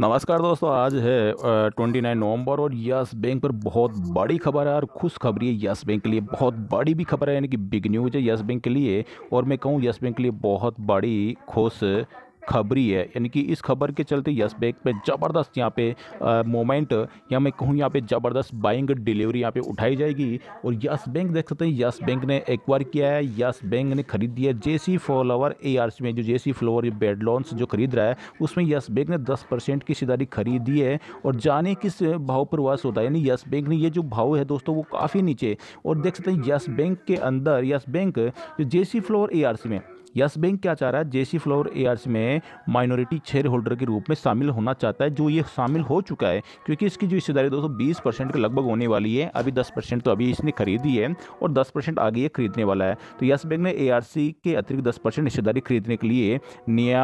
नमस्कार दोस्तों आज है ट्वेंटी नाइन नवम्बर और यस बैंक पर बहुत बड़ी खबर है और खुशखबरी है यस बैंक के लिए बहुत बड़ी भी खबर है यानी कि बिग न्यूज है यस बैंक के लिए और मैं कहूँ यस बैंक के लिए बहुत बड़ी खुश खबरी है यानी कि इस खबर के चलते यस बैंक में ज़बरदस्त यहाँ पे मोमेंट या मैं कहूँ यहाँ पे ज़बरदस्त बाइंग डिलीवरी यहाँ पे उठाई जाएगी और यस बैंक देख सकते हैं यस बैंक ने एक्वायर किया है यस बैंक ने खरीद दिया जे सी फ्लोवर ए आर सी में जो J C Flower bad loans जो खरीद रहा है उसमें यस बैंक ने दस परसेंट की हिस्सेदारी खरीदी है और जाने किस भाव पर वास होता है यानी यस बैंक ने ये जो भाव है दोस्तों वो काफ़ी नीचे और देख सकते हैं यस बैंक के अंदर यस बैंक जो J sea floor A R C में यस बैंक क्या चाह रहा है जेसी फ्लोर एयर्स में माइनॉरिटी शेयर होल्डर के रूप में शामिल होना चाहता है जो ये शामिल हो चुका है क्योंकि इसकी जो हिस्सेदारी दोस्तों बीस परसेंट के लगभग होने वाली है अभी दस परसेंट तो अभी इसने खरीदी है और दस परसेंट आगे ये खरीदने वाला है तो यस बैंक ने ए के अतिरिक्त दस परसेंट हिस्सेदारी खरीदने के लिए नया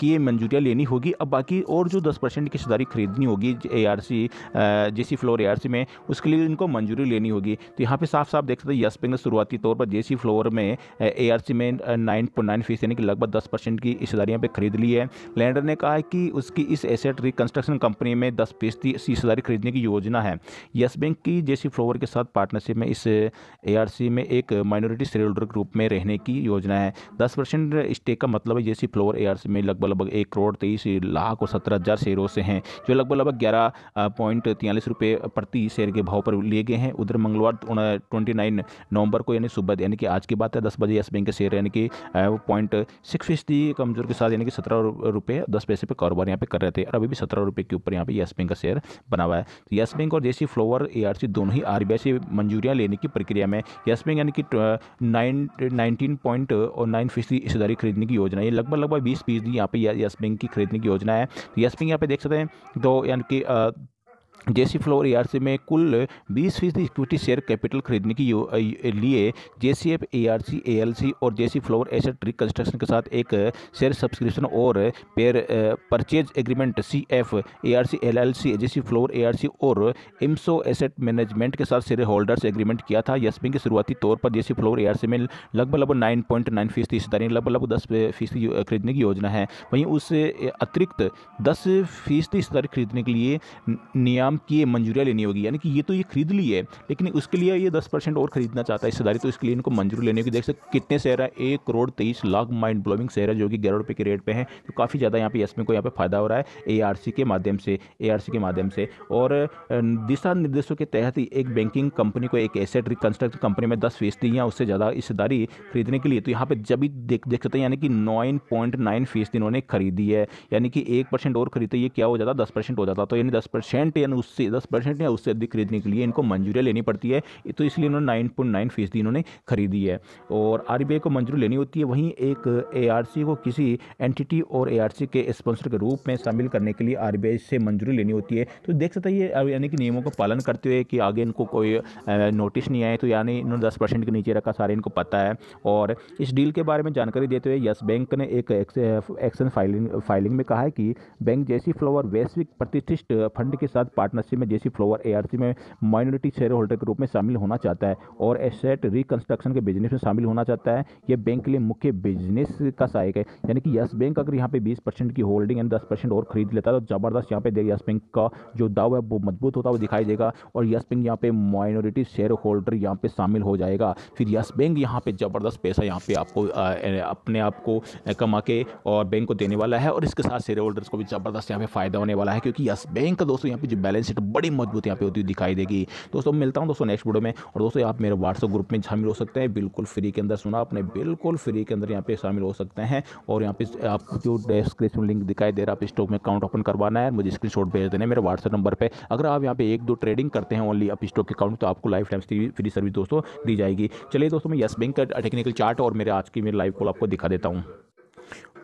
की मंजूरियाँ लेनी होगी अब बाकी और जो दस परसेंट की हिस्सेदारी खरीदनी होगी A R C JC Flower A R C में उसके लिए इनको मंजूरी लेनी होगी तो यहाँ पे साफ साफ देख सकते हैं यस बैंक ने शुरुआती तौर पर जेसी फ्लोर में ए आर सी में नाइन नाइन फीस यानी कि लगभग दस परसेंट की हिस्सेदारियाँ पे खरीद ली है लैंडर ने कहा है कि उसकी इस एसेट रिकन्स्ट्रक्शन कंपनी में दस फीसदी हिस्सेदारी खरीदने की योजना है यस बैंक की जेसी फ्लोवर के साथ पार्टनरशिप में इस ए में एक माइनॉरिटी शेयर होल्डर के रूप में रहने की योजना है दस परसेंट स्टेक का मतलब है जेसी फ्लोवर ए में लगभग लगभग एक करोड़ तेईस लाख और सत्रह हज़ार शेयरों से हैं जो लगभग लगभग ग्यारह पॉइंट तियालीस रुपये प्रति शेयर के भाव पर लिए गए हैं उधर मंगलवार ट्वेंटी नवंबर को यानी सुबह यानी कि आज की बात है दस बजे यस बैंक के शेयर यानी कि है वो पॉइंट सिक्स फीसदी कमजोर के साथ यानी कि सत्रह रुपये दस पैसे पे कारोबार यहाँ पे कर रहे थे और अभी भी सत्रह रुपये के ऊपर यहाँ पे येस बैंक का शेयर बना हुआ है तो येस बैंक और जैसी फ्लोवर एआरसी दोनों ही आरबीआई से मंजूरियाँ लेने की प्रक्रिया में येस बैंक यानी कि नाइन नाइनटीन पॉइंट और नाइन फीसदी हिस्सेदारी खरीदने की योजना है लगभग लगभग बीस फीसदी यहाँ पे येस बैंक की खरीदने की योजना है तो येस बैंक यहाँ पे देख सकते हैं तो यानी कि जेसी फ्लोर ईआरसी में कुल 20 फीसदी इक्विटी शेयर कैपिटल खरीदने की लिए जेसीएफ ईआरसी एएलसी और जेसी फ्लोर एसेट रिकंस्ट्रक्शन के साथ एक शेयर सब्सक्रिप्शन और pair purchase agreement C F ARC LLC JC Flower ARC और इम्सो एसेट मैनेजमेंट के साथ शेयर होल्डर्स एग्रीमेंट किया था यस के शुरुआती तौर पर जेसी फ्लोर एआरसी में लगभग लगभग नाइन पॉइंट नाइन फीसदी हिस्सेदारी लगभग लगभग दस फीसदी खरीदने की योजना है वहीं उससे अतिरिक्त दस फीसदी हिस्सेदारी खरीदने के लिए निया इंतजाम किए मंजूरिया लेनी होगी यानी कि ये तो ये खरीद ली है लेकिन उसके लिए ये दस परसेंट और खरीदना चाहता है हिस्सेदारी तो इसके लिए इनको मंजूरी लेने की देख सकते कितने शहर है एक करोड़ तेईस लाख माइंड ब्लोइंग शहर है जो कि ग्यारह रुपये के रेट पर है तो काफ़ी ज़्यादा यहाँ पे एस को यहाँ पर फायदा हो रहा है ए के माध्यम से ए के माध्यम से और दिशा निर्देशों के तहत एक बैंकिंग कंपनी को एक एसेट रिकन्स्ट्रक्ट कंपनी में दस फीसदी या उससे ज़्यादा हिस्सेदारी खरीदने के लिए तो यहाँ पर जब भी देख देख सकते हैं यानी कि नाइन पॉइंट नाइन फीसदी इन्होंने खरीदी है यानी कि एक परसेंट और खरीदते ये क्या हो जाता दस परसेंट हो जाता तो यानी दस परसेंट यानी उससे दस परसेंट या उससे अधिक खरीदने के लिए इनको मंजूरी लेनी पड़ती है तो इसलिए इन्होंने नाइन पॉइंट नाइन फीसदी इन्होंने खरीदी है और आर को मंजूरी लेनी होती है वहीं एक ए को किसी एंटिटी और ए के स्पॉन्सर के रूप में शामिल करने के लिए आर से मंजूरी लेनी होती है तो देख सकते हैं यानी कि नियमों का पालन करते हुए कि आगे इनको कोई नोटिस नहीं आए तो यानी इन्होंने दस परसेंट के नीचे रखा सारे इनको पता है और इस डील के बारे में जानकारी देते हुए यस बैंक ने एक एक्शन फाइलिंग फाइलिंग में कहा है कि बैंक जैसी फ्लोवर वैश्विक प्रतिष्ठित फंड के साथ पार्टनरशिप में जेसी फ्लोवर एआरसी में माइनॉरिटी शेयर होल्डर के रूप में शामिल होना चाहता है और एसेट रिकंस्ट्रक्शन के बिजनेस में शामिल होना चाहता है यह बैंक के लिए मुख्य बिजनेस का सहायक है यानी कि यस बैंक अगर यहाँ पे बीस परसेंट की होल्डिंग एंड दस परसेंट और खरीद लेता है तो ज़बरदस्त यहाँ पे यस बैंक का जो दाव है वो मजबूत होता हुआ दिखाई देगा और यस बैंक यहाँ पे माइनॉरिटी शेयर होल्डर यहाँ पे शामिल हो जाएगा फिर यस बैंक यहाँ पे ज़बरदस्त पैसा यहाँ पे आपको अपने आप को कमा के और बैंक को देने वाला है और इसके साथ शेयर होल्डर्स को भी ज़बरदस्त यहाँ पे फ़ायदा होने वाला है क्योंकि यस बैंक का दोस्तों यहाँ पे जो बैलेंस बैलेंस शीट बड़ी मजबूत यहाँ पे होती हुई दिखाई देगी दोस्तों मिलता हूँ दोस्तों नेक्स्ट वीडियो में और दोस्तों आप मेरे व्हाट्सअप ग्रुप में शामिल हो सकते हैं बिल्कुल फ्री के अंदर सुना आपने बिल्कुल फ्री के अंदर यहाँ पे शामिल हो सकते हैं और यहाँ पे आप जो डिस्क्रिप्शन लिंक दिखाई दे रहा है आप स्टॉक में अकाउंट ओपन करवाना है मुझे स्क्रीन भेज देना मेरे व्हाट्सअप नंबर पर अगर आप यहाँ पे एक दो ट्रेडिंग करते हैं ओनली आप स्टॉक अकाउंट तो आपको लाइफ टाइम फ्री सर्विस दोस्तों दी जाएगी चलिए दोस्तों मैं यस बैंक का टेक्निकल चार्ट और मेरे आज की मेरे लाइव कॉल आपको दिखा देता हूँ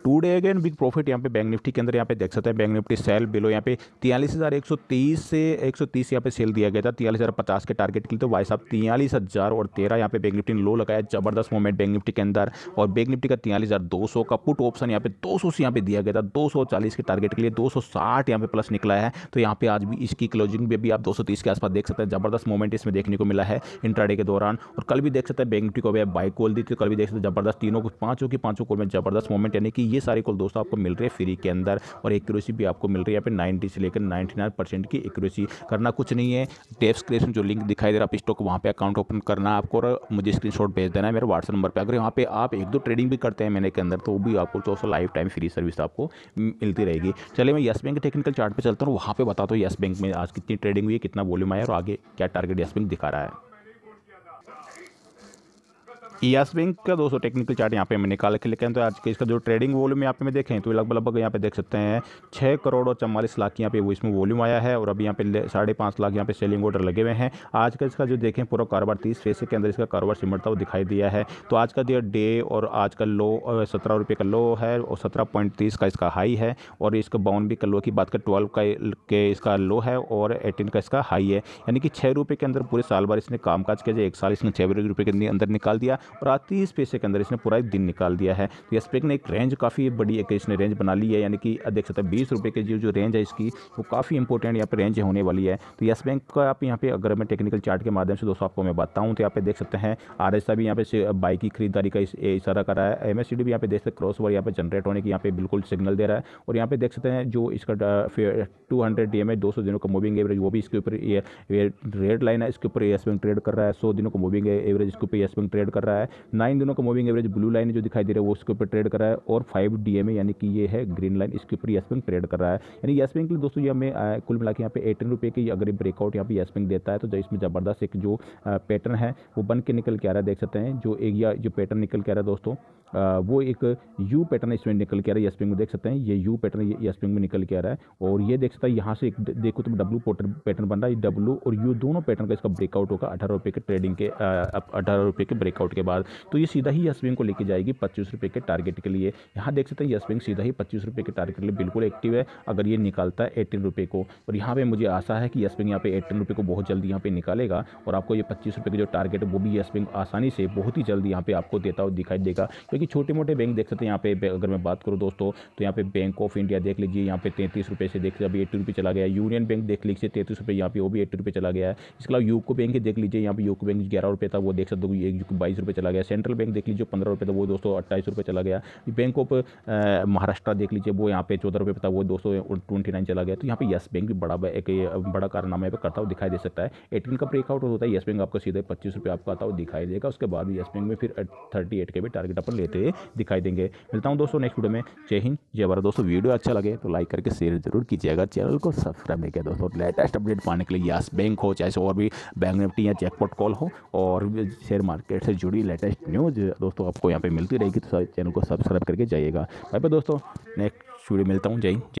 today again big profit यहाँ पे बैंक निफ्टी के अंदर यहाँ पे देख सकते हैं बैंक निफ्टी सेल बिलो यहाँ पे तियालीस हज़ार एक सौ तीस से एक सौ तीस यहाँ पे सेल दिया गया था तियालीस हज़ार पचास के टारगेट के लिए तो भाई साहब तियालीस हज़ार और तेरह यहाँ पे बैंक निफ्टी ने लो लगाया जबरदस्त मोमेंट बैंक निफ्टी के अंदर और बैंक निफ्टी का तियालीस हज़ार दो सौ का पुट ऑप्शन यहाँ पे दो सौ से यहाँ पे दिया गया था दो सौ चालीस के टारगेट के लिए दो सौ साठ यहाँ पे प्लस निकला है तो यहाँ पे आज भी इसकी क्लोजिंग में भी आप दो सौ तीस के आसपास देख सकते हैं जबरदस्त मोमेंट इसमें देखने को मिला है इंट्राडे के दौरान और कल भी देख सकते हैं बैंक निफ्टी को भी बाइक कॉल दी थी तो कल भी देख सकते हैं जबरदस्त तीनों को पाँचों की पाँचों कॉल में जबरदस्त मोमेंट यानी कि ये सारे कॉल दोस्तों आपको मिल रहे हैं फ्री के अंदर और एक्यूरेसी भी आपको मिल रही है यहाँ पे नाइनटी से लेकर नाइन्टी नाइन परसेंट की एक्यूरेसी करना कुछ नहीं है डेस्क्रिप्शन जो लिंक दिखाई दे रहा है आप स्टॉक वहाँ पर अकाउंट ओपन करना आपको और मुझे स्क्रीन भेज देना है मेरे व्हाट्सअप नंबर पर अगर यहाँ पर आप एक दो ट्रेडिंग भी करते हैं मैंने के अंदर तो वो भी आपको दोस्तों लाइफ टाइम फ्री सर्विस आपको मिलती रहेगी चले मैं येस बैंक टेक्निकल चार्ट पर चलता हूँ वहाँ पर बताता तो हूँ येस बैंक में आज कितनी ट्रेडिंग हुई है कितना वॉल्यूम आया और आगे क्या टारगेट यस बैंक दिखा रहा है ईएस e बैंक का दोस्तों टेक्निकल चार्ट यहाँ पे हमें निकाल के लेकिन तो आज के इसका जो ट्रेडिंग वॉल्यूम यहाँ पे देखें तो लगभग लगभग यहाँ पे देख सकते हैं छः करोड़ और चवालीस लाख यहाँ पे वो इसमें वॉल्यूम आया है और अभी यहाँ पे साढ़े पाँच लाख यहाँ पे सेलिंग ऑर्डर लगे हुए हैं आज का इसका जो देखें पूरा कारोबार तीस पैसे के अंदर इसका कारोबार सिमटता हुआ दिखाई दिया है तो आज का दिया डे और आज का लो सत्रह रुपये का लो है और सत्रह पॉइंट तीस का इसका हाई है और इसका बावन भी का लो की बात कर ट्वेल्व का के इसका लो है और एटीन का इसका हाई है यानी कि छः रुपये के अंदर पूरे साल भर इसने कामकाज किया जाए एक साल इसने छः रुपये के अंदर निकाल दिया और आती ही स्पेस पेशे के अंदर इसने पूरा एक दिन निकाल दिया है तो येस्पेक ने एक रेंज काफ़ी बड़ी एक इसने रेंज बना ली है यानी कि देख सकते हैं बीस रुपये की जो जो रेंज है इसकी वो काफ़ी इंपॉर्टेंट यहाँ पर रेंज होने वाली है तो यस बैंक का आप यहाँ पे अगर मैं टेक्निकल चार्ट के माध्यम से दोस्तों आपको मैं बताऊँ तो यहाँ पे देख सकते हैं आर एस भी यहाँ पे बाइक की खरीदारी का इशारा कर रहा है एम भी यहाँ पे देख सकते हैं क्रॉस ओवर यहाँ पे जनरेट होने की यहाँ पे बिल्कुल सिग्नल दे रहा है और यहाँ पे देख सकते हैं जो इसका टू हंड्रेड डी एम दो सौ दिनों का मूविंग एवरेज वो भी इसके ऊपर रेड लाइन है इसके ऊपर यस बैंक ट्रेड कर रहा है सौ दिनों का मूविंग एवरेज इसके ऊपर यस बैंक ट्रेड कर रहा है है नाइन दिनों का मूविंग एवरेज ब्लू लाइन जो दिखाई दे रहा है वो उसके ऊपर ट्रेड कर रहा है और फाइव डी एम यानी कि ये है ग्रीन लाइन इसके ऊपर येस बैंक ट्रेड कर रहा है यानी येस बैंक दोस्तों ये हमें कुल मिला के यहाँ पे एटीन रुपये की अगर ब्रेकआउट यहाँ पे येस बैंक देता है तो इसमें ज़बरदस्त एक जो पैटर्न है वो बन के निकल के आ रहा है देख सकते हैं जो एक या जो पैटर्न निकल के आ रहा है दोस्तों वो एक यू पैटर्न इसमें निकल के आ रहा है स्प्रिंग में देख सकते हैं ये यू पैटर्न यसपिंग में निकल के आ रहा है और ये देख सकता है यहाँ से एक देखो तो डब्लू पैटर्न बन रहा है डब्लू और यू दोनों पैटर्न का इसका ब्रेकआउट होगा अठारह रुपये के ट्रेडिंग के अठारह रुपये के ब्रेकआउट के बाद तो ये सीधा ही स्प्रिंग को लेकर जाएगी पच्चीस रुपये के टारगेट के लिए यहाँ देख सकते हैं स्प्रिंग सीधा ही पच्चीस रुपये के टारगेट के लिए बिल्कुल एक्टिव है अगर ये निकालता है एटीन रुपये को और यहाँ पर मुझे आशा है कि स्प्रिंग यहाँ पे एटीन रुपये को बहुत जल्दी यहाँ पे निकालेगा और आपको ये पच्चीस रुपये का जो टारगेट है वो भी यसपिंग आसानी से बहुत ही जल्दी यहाँ पे आपको देता हुआ दिखाई देगा क्योंकि देखिए छोटे मोटे बैंक देख सकते हैं यहाँ पे अगर मैं बात करूँ दोस्तों तो यहाँ पे बैंक ऑफ इंडिया देख लीजिए यहाँ पे तैंतीस रुपये से देख अभी एट्टी रुपये चला गया यूनियन बैंक देख लीजिए तैंतीस रुपये यहाँ पे वो भी एट्टी रुपये चला गया है इसके अलावा यूको बैंक देख लीजिए यहाँ पे यूको बैंक ग्यारह रुपये था वो देख सकते हो एक बाईस रुपये चला गया सेंट्रल बैंक देख लीजिए पंद्रह रुपये था वो दोस्तों अट्ठाईस रुपये चला गया बैंक ऑफ महाराष्ट्र देख लीजिए वो यहाँ पे चौदह रुपये था वो दोस्तों ट्वेंटी नाइन चला गया तो यहाँ पे यस बैंक भी बड़ा एक बड़ा कारनामा यहाँ पर करता हुआ दिखाई दे सकता है एटीन का ब्रेकआउट होता है यस बैंक आपका सीधे पच्चीस रुपये आपका आता हुआ दिखाई देगा उसके बाद यस बैंक में फिर थर्टी एट के भी टारगेट अपन लेते होते दिखाई देंगे मिलता हूँ दोस्तों नेक्स्ट वीडियो में जय हिंद जय भारत दोस्तों वीडियो अच्छा लगे तो लाइक करके शेयर जरूर कीजिएगा चैनल को सब्सक्राइब नहीं किया दोस्तों लेटेस्ट अपडेट पाने के लिए यास बैंक हो चाहे और भी बैंक निफ्टी या चेकपोट कॉल हो और शेयर मार्केट से जुड़ी लेटेस्ट न्यूज़ दोस्तों आपको यहाँ पर मिलती रहेगी तो चैनल को सब्सक्राइब करके जाइएगा भाई बाय दोस्तों नेक्स्ट वीडियो मिलता हूँ जय